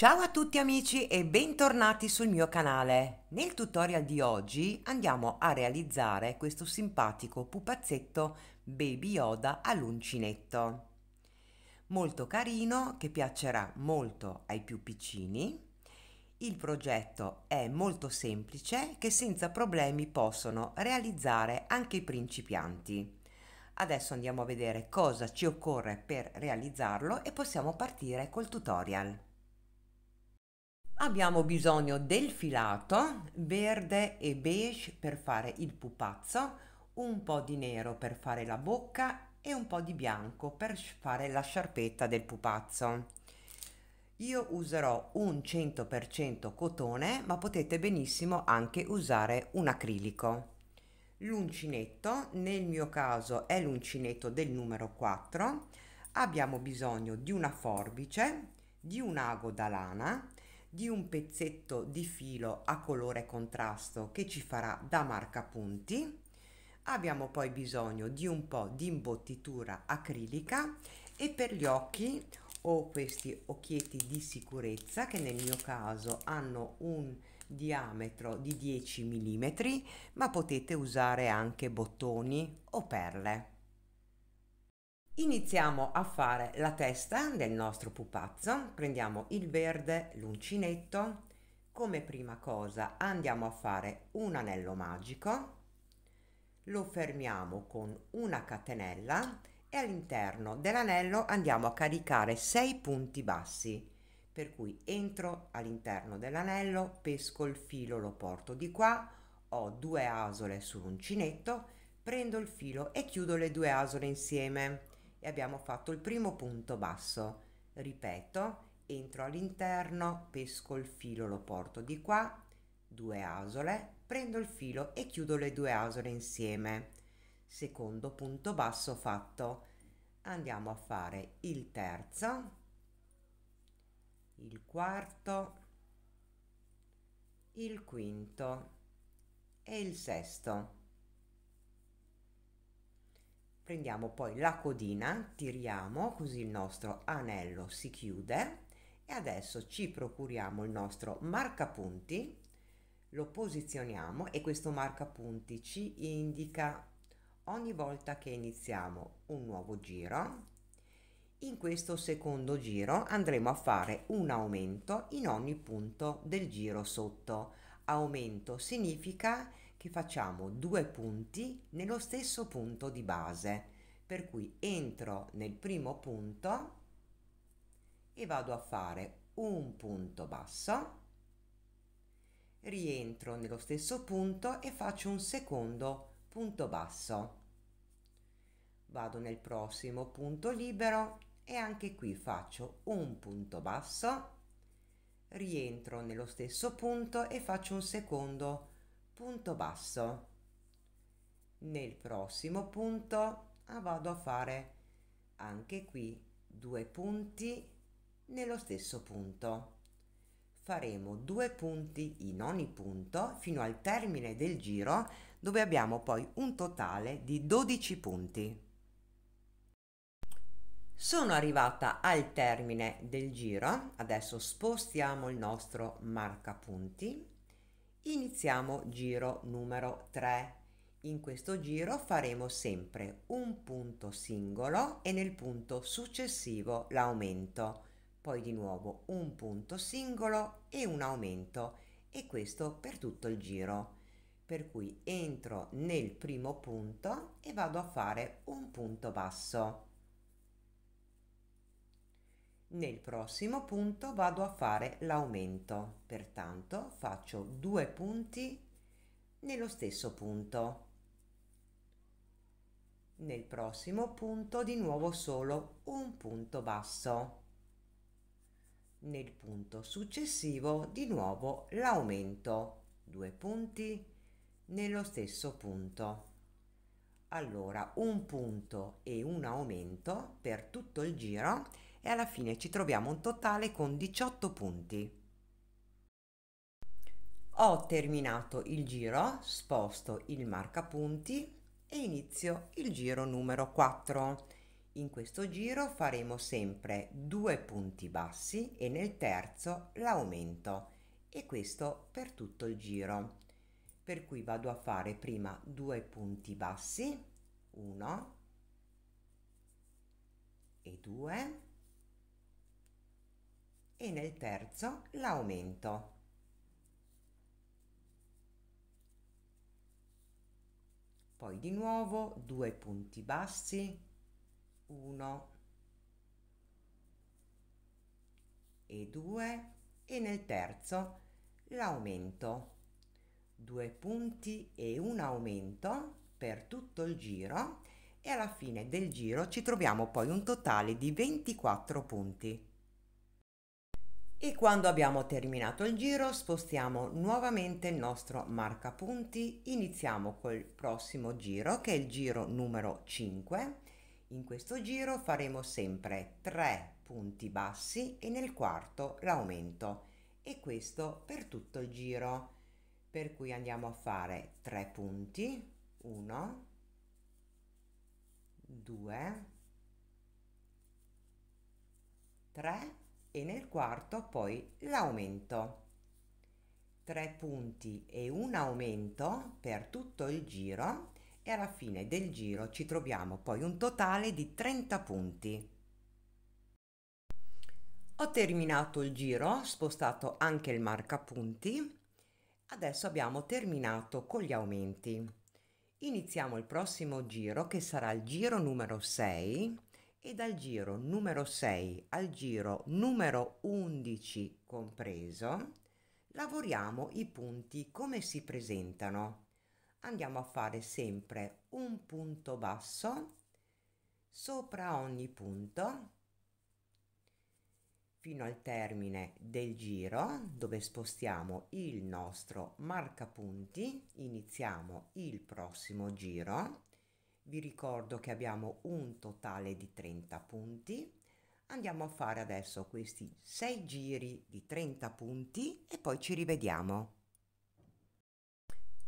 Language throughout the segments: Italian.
Ciao a tutti amici e bentornati sul mio canale. Nel tutorial di oggi andiamo a realizzare questo simpatico pupazzetto Baby Yoda all'uncinetto. Molto carino che piacerà molto ai più piccini. Il progetto è molto semplice che senza problemi possono realizzare anche i principianti. Adesso andiamo a vedere cosa ci occorre per realizzarlo e possiamo partire col tutorial. Abbiamo bisogno del filato verde e beige per fare il pupazzo, un po' di nero per fare la bocca e un po' di bianco per fare la sciarpetta del pupazzo. Io userò un 100% cotone, ma potete benissimo anche usare un acrilico. L'uncinetto, nel mio caso è l'uncinetto del numero 4, abbiamo bisogno di una forbice, di un ago da lana di un pezzetto di filo a colore contrasto che ci farà da marcapunti. Abbiamo poi bisogno di un po' di imbottitura acrilica e per gli occhi ho questi occhietti di sicurezza che nel mio caso hanno un diametro di 10 mm ma potete usare anche bottoni o perle. Iniziamo a fare la testa del nostro pupazzo, prendiamo il verde, l'uncinetto, come prima cosa andiamo a fare un anello magico, lo fermiamo con una catenella e all'interno dell'anello andiamo a caricare 6 punti bassi, per cui entro all'interno dell'anello, pesco il filo, lo porto di qua, ho due asole sull'uncinetto, prendo il filo e chiudo le due asole insieme e abbiamo fatto il primo punto basso ripeto entro all'interno pesco il filo lo porto di qua due asole prendo il filo e chiudo le due asole insieme secondo punto basso fatto andiamo a fare il terzo il quarto il quinto e il sesto prendiamo poi la codina tiriamo così il nostro anello si chiude e adesso ci procuriamo il nostro marcapunti lo posizioniamo e questo marcapunti ci indica ogni volta che iniziamo un nuovo giro in questo secondo giro andremo a fare un aumento in ogni punto del giro sotto. Aumento significa che che facciamo due punti nello stesso punto di base per cui entro nel primo punto e vado a fare un punto basso rientro nello stesso punto e faccio un secondo punto basso vado nel prossimo punto libero e anche qui faccio un punto basso rientro nello stesso punto e faccio un secondo punto punto basso nel prossimo punto ah, vado a fare anche qui due punti nello stesso punto faremo due punti in ogni punto fino al termine del giro dove abbiamo poi un totale di 12 punti sono arrivata al termine del giro adesso spostiamo il nostro marca punti Iniziamo giro numero 3. In questo giro faremo sempre un punto singolo e nel punto successivo l'aumento, poi di nuovo un punto singolo e un aumento e questo per tutto il giro. Per cui entro nel primo punto e vado a fare un punto basso nel prossimo punto vado a fare l'aumento, pertanto faccio due punti nello stesso punto. Nel prossimo punto di nuovo solo un punto basso. Nel punto successivo di nuovo l'aumento, due punti nello stesso punto. Allora un punto e un aumento per tutto il giro e alla fine ci troviamo un totale con 18 punti. Ho terminato il giro, sposto il marcapunti e inizio il giro numero 4. In questo giro faremo sempre due punti bassi e nel terzo l'aumento e questo per tutto il giro. Per cui vado a fare prima due punti bassi, 1 e 2 e nel terzo l'aumento. Poi di nuovo due punti bassi, 1 e 2 e nel terzo l'aumento. Due punti e un aumento per tutto il giro e alla fine del giro ci troviamo poi un totale di 24 punti. E quando abbiamo terminato il giro spostiamo nuovamente il nostro marcapunti, iniziamo col prossimo giro che è il giro numero 5. In questo giro faremo sempre 3 punti bassi e nel quarto l'aumento e questo per tutto il giro. Per cui andiamo a fare 3 punti, 1, 2, 3 e nel quarto poi l'aumento. 3 punti e un aumento per tutto il giro e alla fine del giro ci troviamo poi un totale di 30 punti. Ho terminato il giro, spostato anche il marcapunti. Adesso abbiamo terminato con gli aumenti. Iniziamo il prossimo giro che sarà il giro numero 6 e dal giro numero 6 al giro numero 11 compreso lavoriamo i punti come si presentano. Andiamo a fare sempre un punto basso sopra ogni punto fino al termine del giro dove spostiamo il nostro marcapunti, iniziamo il prossimo giro vi ricordo che abbiamo un totale di 30 punti. Andiamo a fare adesso questi 6 giri di 30 punti e poi ci rivediamo.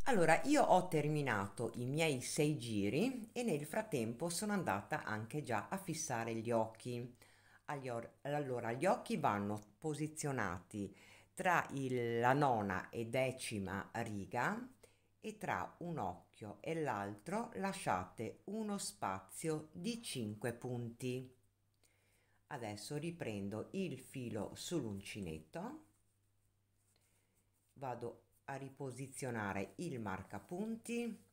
Allora, io ho terminato i miei 6 giri e nel frattempo sono andata anche già a fissare gli occhi. Allora, gli occhi vanno posizionati tra il, la nona e decima riga e tra un occhio specchio e l'altro lasciate uno spazio di 5 punti. Adesso riprendo il filo sull'uncinetto, vado a riposizionare il marcapunti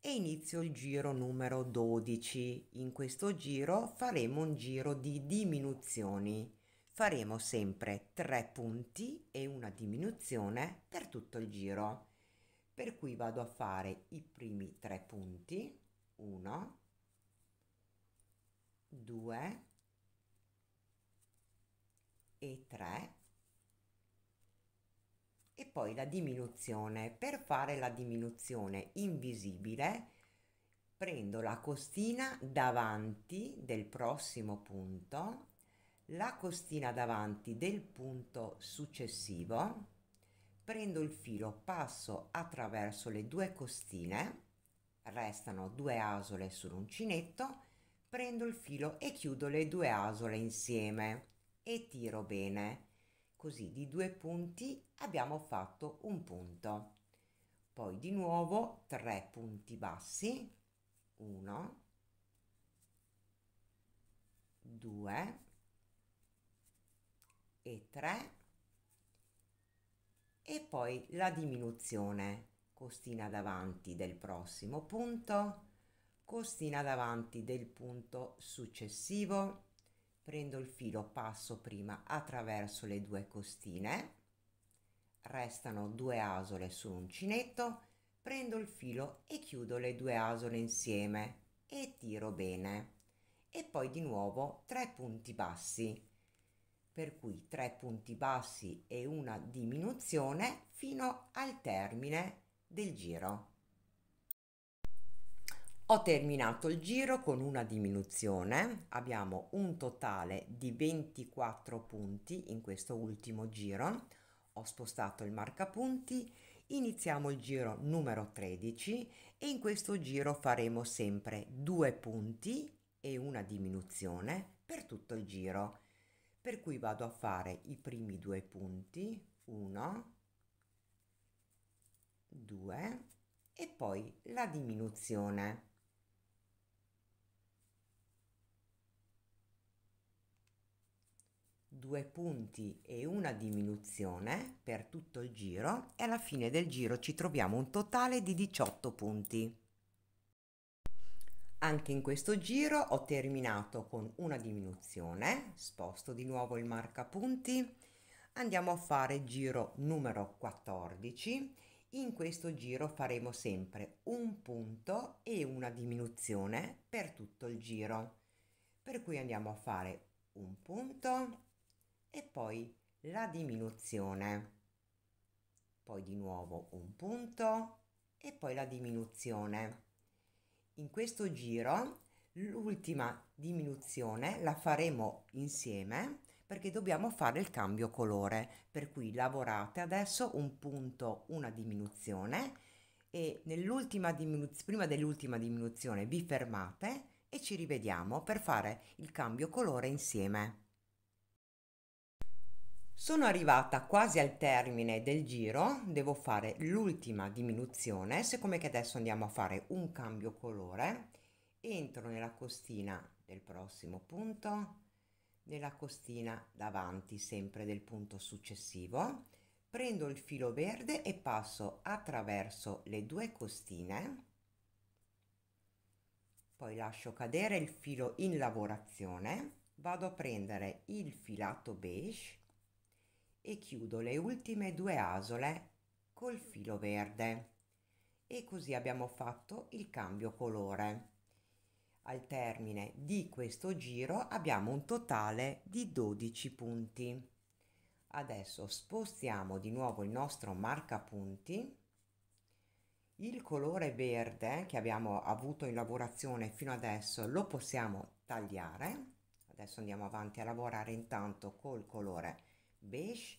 e inizio il giro numero 12. In questo giro faremo un giro di diminuzioni faremo sempre 3 punti e una diminuzione per tutto il giro per cui vado a fare i primi tre punti 1 2 e 3 e poi la diminuzione per fare la diminuzione invisibile prendo la costina davanti del prossimo punto la costina davanti del punto successivo prendo il filo passo attraverso le due costine restano due asole sull'uncinetto prendo il filo e chiudo le due asole insieme e tiro bene così di due punti abbiamo fatto un punto poi di nuovo tre punti bassi uno, due e 3 e poi la diminuzione costina davanti del prossimo punto costina davanti del punto successivo prendo il filo passo prima attraverso le due costine restano due asole sull'uncinetto prendo il filo e chiudo le due asole insieme e tiro bene e poi di nuovo tre punti bassi per cui tre punti bassi e una diminuzione fino al termine del giro. Ho terminato il giro con una diminuzione, abbiamo un totale di 24 punti in questo ultimo giro, ho spostato il marcapunti, iniziamo il giro numero 13 e in questo giro faremo sempre due punti e una diminuzione per tutto il giro per cui vado a fare i primi due punti 1 2 e poi la diminuzione due punti e una diminuzione per tutto il giro e alla fine del giro ci troviamo un totale di 18 punti anche in questo giro ho terminato con una diminuzione, sposto di nuovo il marca punti, andiamo a fare giro numero 14. In questo giro faremo sempre un punto e una diminuzione per tutto il giro. Per cui andiamo a fare un punto e poi la diminuzione. Poi di nuovo un punto e poi la diminuzione in questo giro l'ultima diminuzione la faremo insieme perché dobbiamo fare il cambio colore per cui lavorate adesso un punto una diminuzione e nell'ultima diminuzione prima dell'ultima diminuzione vi fermate e ci rivediamo per fare il cambio colore insieme sono arrivata quasi al termine del giro, devo fare l'ultima diminuzione, siccome che adesso andiamo a fare un cambio colore, entro nella costina del prossimo punto, nella costina davanti sempre del punto successivo, prendo il filo verde e passo attraverso le due costine, poi lascio cadere il filo in lavorazione, vado a prendere il filato beige e chiudo le ultime due asole col filo verde e così abbiamo fatto il cambio colore al termine di questo giro abbiamo un totale di 12 punti adesso spostiamo di nuovo il nostro marcapunti il colore verde che abbiamo avuto in lavorazione fino adesso lo possiamo tagliare adesso andiamo avanti a lavorare intanto col colore beige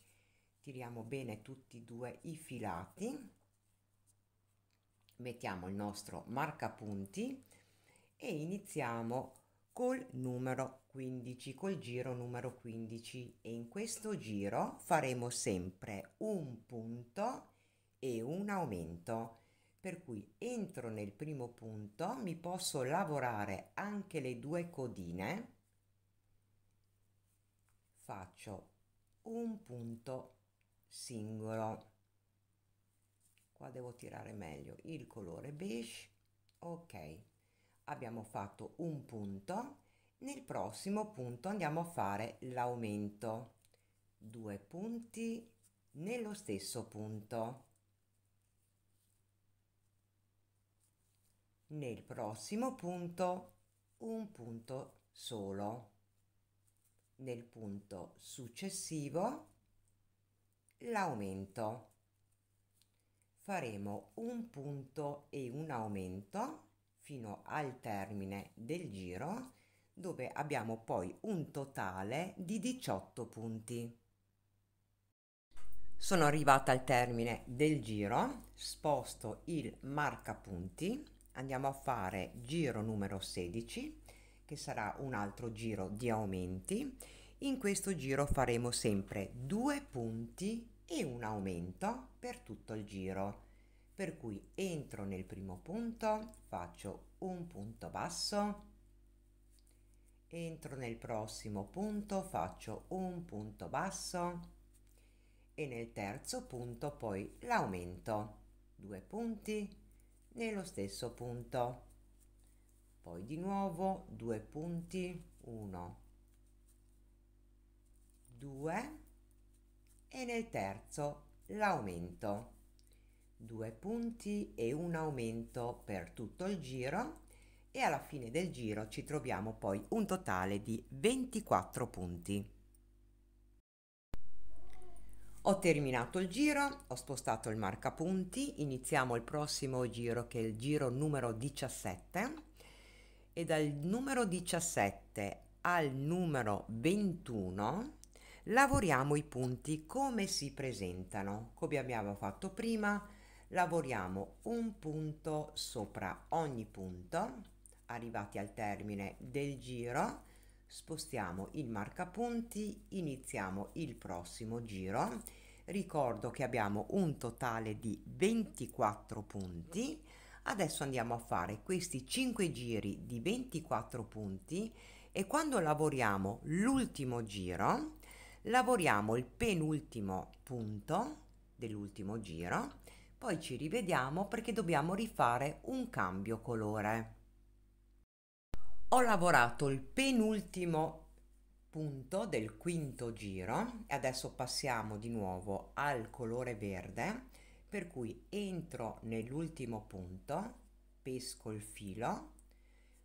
tiriamo bene tutti e due i filati mettiamo il nostro marcapunti e iniziamo col numero 15 col giro numero 15 e in questo giro faremo sempre un punto e un aumento per cui entro nel primo punto mi posso lavorare anche le due codine faccio un punto singolo qua devo tirare meglio il colore beige ok abbiamo fatto un punto nel prossimo punto andiamo a fare l'aumento due punti nello stesso punto nel prossimo punto un punto solo nel punto successivo l'aumento faremo un punto e un aumento fino al termine del giro dove abbiamo poi un totale di 18 punti sono arrivata al termine del giro sposto il marca punti, andiamo a fare giro numero 16 che sarà un altro giro di aumenti. In questo giro faremo sempre due punti e un aumento per tutto il giro. Per cui entro nel primo punto, faccio un punto basso, entro nel prossimo punto, faccio un punto basso e nel terzo punto poi l'aumento. Due punti nello stesso punto poi di nuovo due punti 1 2 e nel terzo l'aumento due punti e un aumento per tutto il giro e alla fine del giro ci troviamo poi un totale di 24 punti ho terminato il giro, ho spostato il marca punti iniziamo il prossimo giro che è il giro numero 17 e dal numero 17 al numero 21 lavoriamo i punti come si presentano come abbiamo fatto prima lavoriamo un punto sopra ogni punto arrivati al termine del giro spostiamo il marcapunti iniziamo il prossimo giro ricordo che abbiamo un totale di 24 punti Adesso andiamo a fare questi 5 giri di 24 punti e quando lavoriamo l'ultimo giro lavoriamo il penultimo punto dell'ultimo giro, poi ci rivediamo perché dobbiamo rifare un cambio colore. Ho lavorato il penultimo punto del quinto giro e adesso passiamo di nuovo al colore verde per cui entro nell'ultimo punto pesco il filo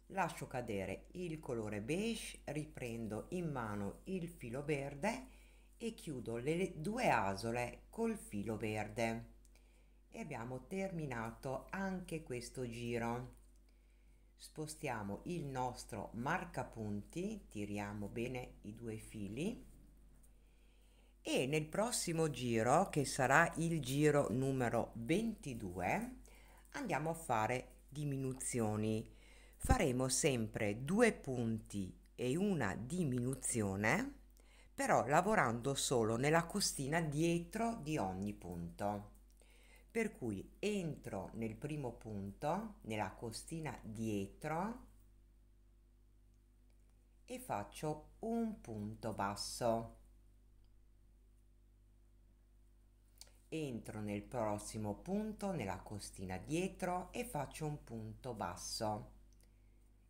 lascio cadere il colore beige riprendo in mano il filo verde e chiudo le due asole col filo verde e abbiamo terminato anche questo giro spostiamo il nostro marcapunti tiriamo bene i due fili e nel prossimo giro, che sarà il giro numero 22, andiamo a fare diminuzioni. Faremo sempre due punti e una diminuzione, però lavorando solo nella costina dietro di ogni punto. Per cui entro nel primo punto, nella costina dietro, e faccio un punto basso entro nel prossimo punto nella costina dietro e faccio un punto basso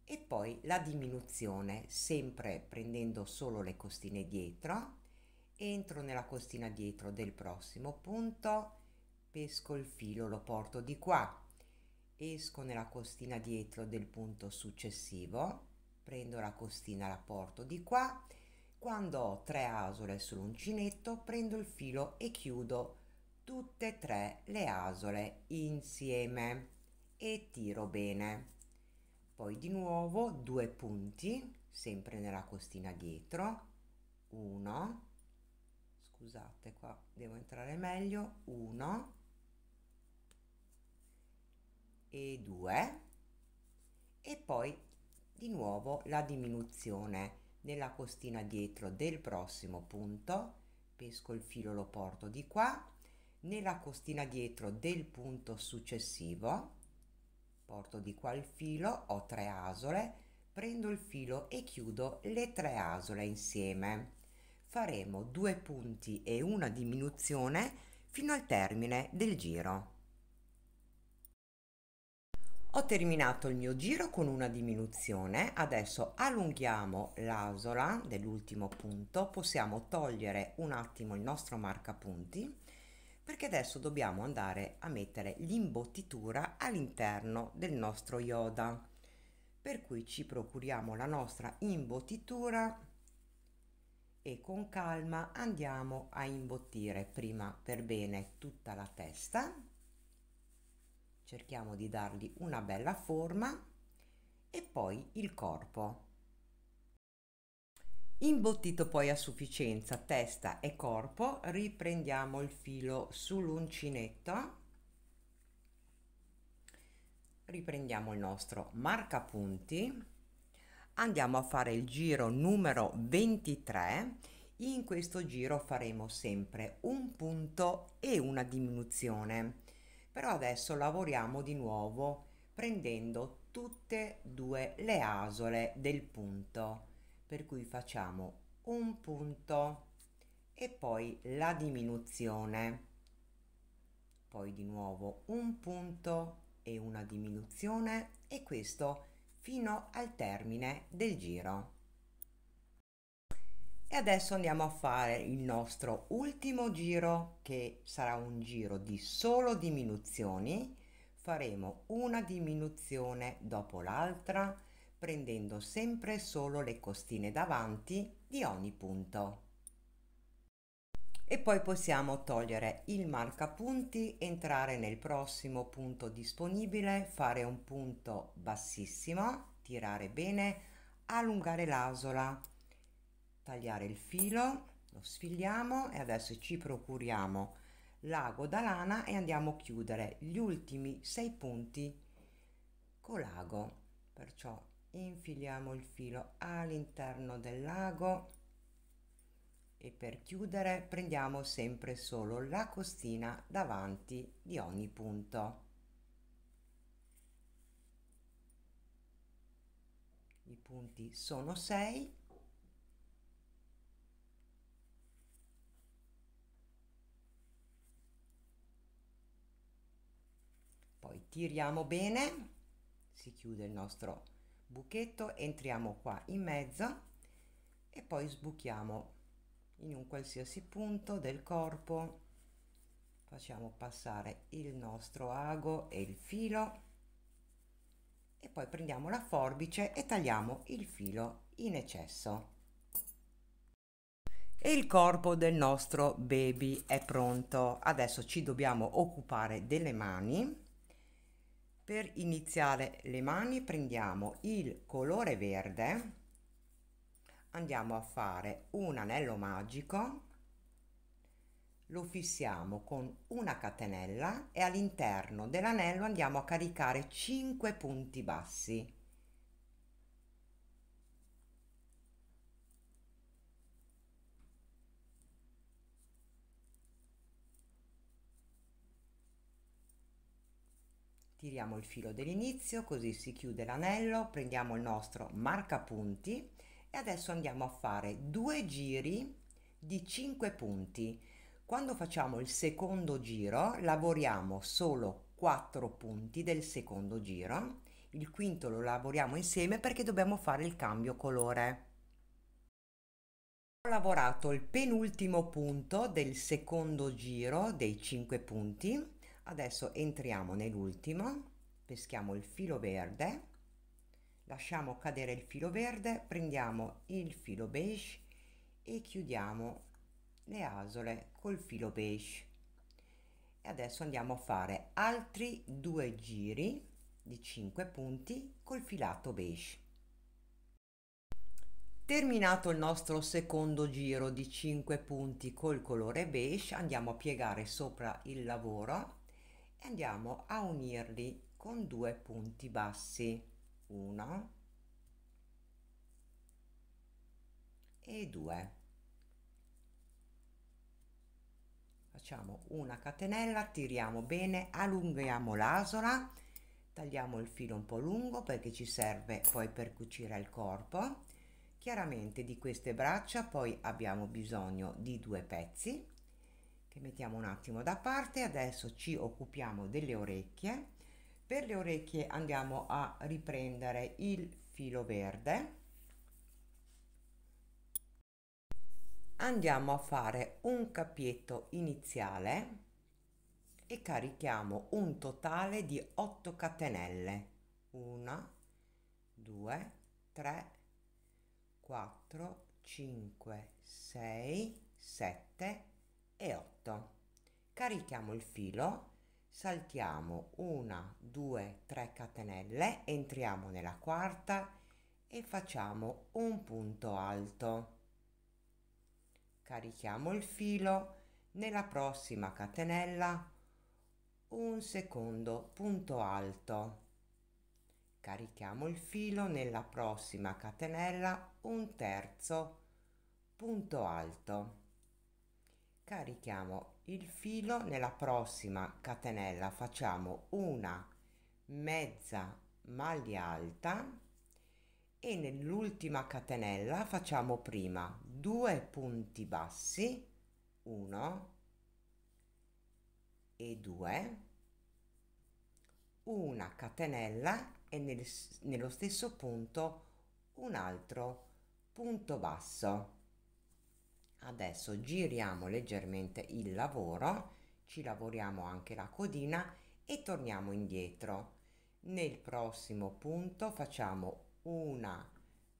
e poi la diminuzione sempre prendendo solo le costine dietro entro nella costina dietro del prossimo punto pesco il filo lo porto di qua esco nella costina dietro del punto successivo prendo la costina la porto di qua quando ho tre asole sull'uncinetto prendo il filo e chiudo tutte e tre le asole insieme e tiro bene. Poi di nuovo due punti, sempre nella costina dietro, uno, scusate qua devo entrare meglio, uno e due e poi di nuovo la diminuzione nella costina dietro del prossimo punto, pesco il filo, lo porto di qua nella costina dietro del punto successivo porto di qua il filo ho tre asole prendo il filo e chiudo le tre asole insieme faremo due punti e una diminuzione fino al termine del giro ho terminato il mio giro con una diminuzione adesso allunghiamo l'asola dell'ultimo punto possiamo togliere un attimo il nostro marcapunti perché adesso dobbiamo andare a mettere l'imbottitura all'interno del nostro Yoda. Per cui ci procuriamo la nostra imbottitura e con calma andiamo a imbottire prima per bene tutta la testa. Cerchiamo di dargli una bella forma e poi il corpo. Imbottito poi a sufficienza testa e corpo, riprendiamo il filo sull'uncinetto, riprendiamo il nostro marcapunti, andiamo a fare il giro numero 23, in questo giro faremo sempre un punto e una diminuzione, però adesso lavoriamo di nuovo prendendo tutte e due le asole del punto per cui facciamo un punto e poi la diminuzione poi di nuovo un punto e una diminuzione e questo fino al termine del giro e adesso andiamo a fare il nostro ultimo giro che sarà un giro di solo diminuzioni faremo una diminuzione dopo l'altra prendendo sempre solo le costine davanti di ogni punto. E poi possiamo togliere il marca punti, entrare nel prossimo punto disponibile, fare un punto bassissimo, tirare bene, allungare l'asola, tagliare il filo, lo sfigliamo e adesso ci procuriamo l'ago da lana e andiamo a chiudere gli ultimi sei punti con l'ago. Perciò infiliamo il filo all'interno del lago e per chiudere prendiamo sempre solo la costina davanti di ogni punto i punti sono 6 poi tiriamo bene si chiude il nostro buchetto entriamo qua in mezzo e poi sbuchiamo in un qualsiasi punto del corpo facciamo passare il nostro ago e il filo e poi prendiamo la forbice e tagliamo il filo in eccesso e il corpo del nostro baby è pronto adesso ci dobbiamo occupare delle mani per iniziare le mani prendiamo il colore verde, andiamo a fare un anello magico, lo fissiamo con una catenella e all'interno dell'anello andiamo a caricare 5 punti bassi. tiriamo il filo dell'inizio così si chiude l'anello prendiamo il nostro marca punti e adesso andiamo a fare due giri di 5 punti quando facciamo il secondo giro lavoriamo solo 4 punti del secondo giro il quinto lo lavoriamo insieme perché dobbiamo fare il cambio colore ho lavorato il penultimo punto del secondo giro dei 5 punti adesso entriamo nell'ultimo peschiamo il filo verde lasciamo cadere il filo verde prendiamo il filo beige e chiudiamo le asole col filo beige e adesso andiamo a fare altri due giri di 5 punti col filato beige terminato il nostro secondo giro di 5 punti col colore beige andiamo a piegare sopra il lavoro e andiamo a unirli con due punti bassi 1 e 2 facciamo una catenella tiriamo bene allunghiamo l'asola tagliamo il filo un po' lungo perché ci serve poi per cucire il corpo chiaramente di queste braccia poi abbiamo bisogno di due pezzi che mettiamo un attimo da parte adesso ci occupiamo delle orecchie per le orecchie andiamo a riprendere il filo verde andiamo a fare un capietto iniziale e carichiamo un totale di 8 catenelle 1 2 3 4 5 6 7 e 8 carichiamo il filo saltiamo 1 2 3 catenelle entriamo nella quarta e facciamo un punto alto carichiamo il filo nella prossima catenella un secondo punto alto carichiamo il filo nella prossima catenella un terzo punto alto carichiamo il filo nella prossima catenella facciamo una mezza maglia alta e nell'ultima catenella facciamo prima due punti bassi 1 e 2 una catenella e nel, nello stesso punto un altro punto basso adesso giriamo leggermente il lavoro ci lavoriamo anche la codina e torniamo indietro nel prossimo punto facciamo una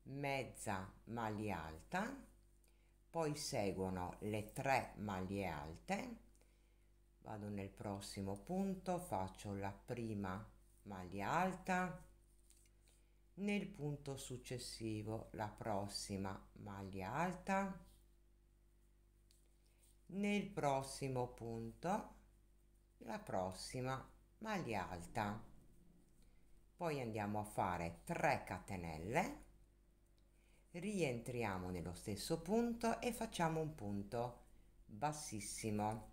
mezza maglia alta poi seguono le tre maglie alte vado nel prossimo punto faccio la prima maglia alta nel punto successivo la prossima maglia alta nel prossimo punto la prossima maglia alta poi andiamo a fare 3 catenelle rientriamo nello stesso punto e facciamo un punto bassissimo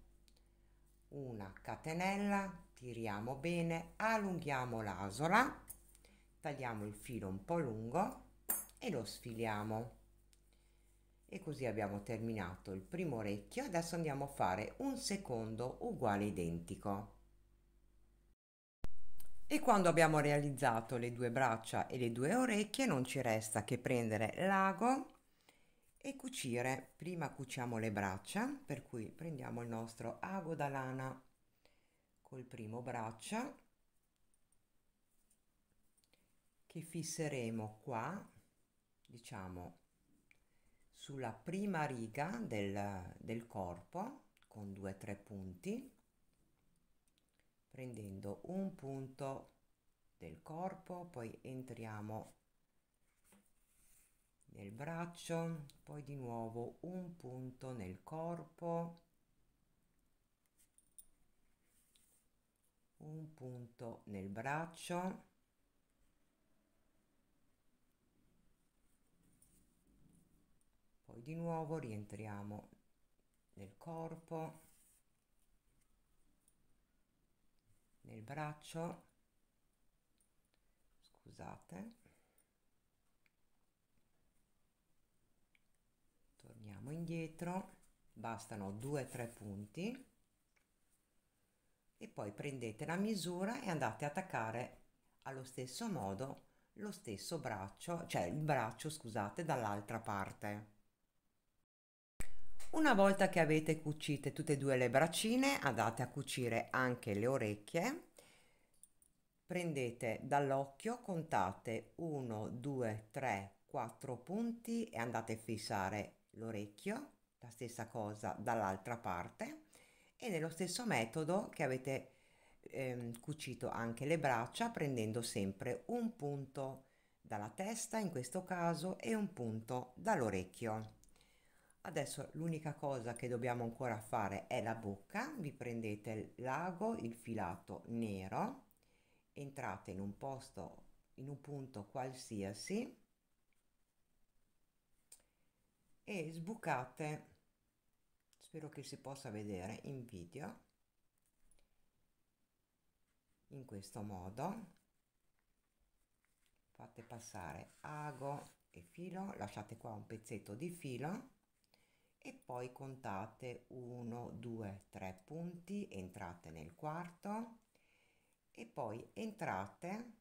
una catenella tiriamo bene allunghiamo l'asola tagliamo il filo un po lungo e lo sfiliamo e così abbiamo terminato il primo orecchio, adesso andiamo a fare un secondo uguale identico. E quando abbiamo realizzato le due braccia e le due orecchie non ci resta che prendere l'ago e cucire. Prima cuciamo le braccia, per cui prendiamo il nostro ago da lana col primo braccio che fisseremo qua, diciamo sulla prima riga del, del corpo con due tre punti, prendendo un punto del corpo, poi entriamo nel braccio, poi di nuovo un punto nel corpo, un punto nel braccio, poi di nuovo rientriamo nel corpo nel braccio scusate torniamo indietro bastano due o tre punti e poi prendete la misura e andate a attaccare allo stesso modo lo stesso braccio cioè il braccio scusate dall'altra parte una volta che avete cucite tutte e due le braccine, andate a cucire anche le orecchie. Prendete dall'occhio, contate 1, 2, 3, 4 punti e andate a fissare l'orecchio, la stessa cosa dall'altra parte e nello stesso metodo che avete ehm, cucito anche le braccia prendendo sempre un punto dalla testa in questo caso e un punto dall'orecchio. Adesso l'unica cosa che dobbiamo ancora fare è la bocca, vi prendete l'ago, il filato nero, entrate in un posto, in un punto qualsiasi e sbucate, spero che si possa vedere in video, in questo modo fate passare ago e filo, lasciate qua un pezzetto di filo e poi contate 1, 2, 3 punti, entrate nel quarto e poi entrate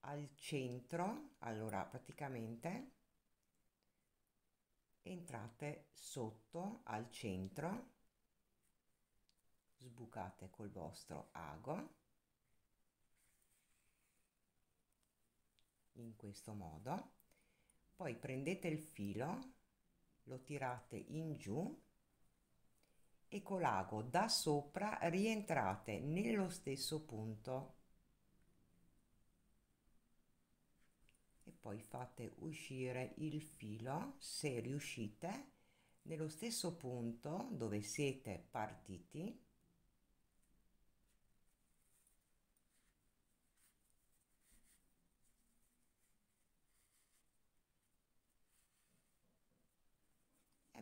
al centro, allora praticamente entrate sotto al centro, sbucate col vostro ago in questo modo, poi prendete il filo lo tirate in giù e con l'ago da sopra rientrate nello stesso punto e poi fate uscire il filo se riuscite nello stesso punto dove siete partiti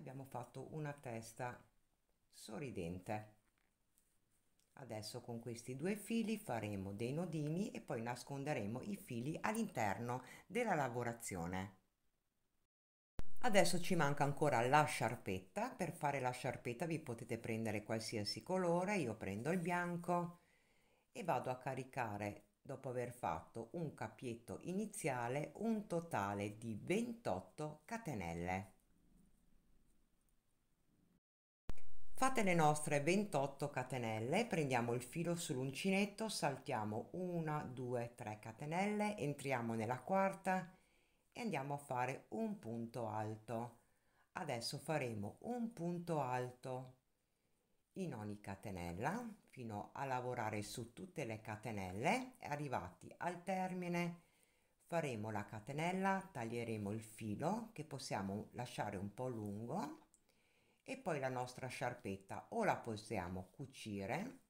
abbiamo fatto una testa sorridente adesso con questi due fili faremo dei nodini e poi nasconderemo i fili all'interno della lavorazione adesso ci manca ancora la sciarpetta per fare la sciarpetta vi potete prendere qualsiasi colore io prendo il bianco e vado a caricare dopo aver fatto un capietto iniziale un totale di 28 catenelle Fate le nostre 28 catenelle, prendiamo il filo sull'uncinetto, saltiamo 1, 2, 3 catenelle, entriamo nella quarta e andiamo a fare un punto alto. Adesso faremo un punto alto in ogni catenella fino a lavorare su tutte le catenelle arrivati al termine faremo la catenella taglieremo il filo che possiamo lasciare un po' lungo e poi la nostra sciarpetta o la possiamo cucire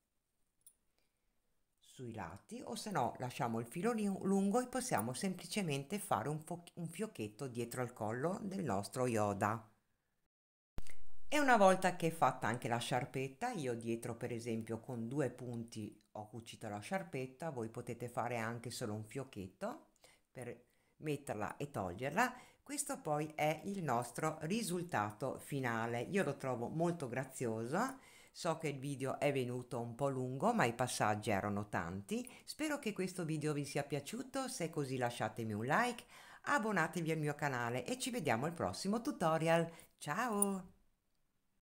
sui lati o se no lasciamo il filo lungo e possiamo semplicemente fare un, un fiocchetto dietro al collo del nostro Yoda. E una volta che è fatta anche la sciarpetta, io dietro per esempio con due punti ho cucito la sciarpetta, voi potete fare anche solo un fiocchetto per metterla e toglierla questo poi è il nostro risultato finale. Io lo trovo molto grazioso. So che il video è venuto un po' lungo, ma i passaggi erano tanti. Spero che questo video vi sia piaciuto. Se è così lasciatemi un like, abbonatevi al mio canale e ci vediamo al prossimo tutorial. Ciao!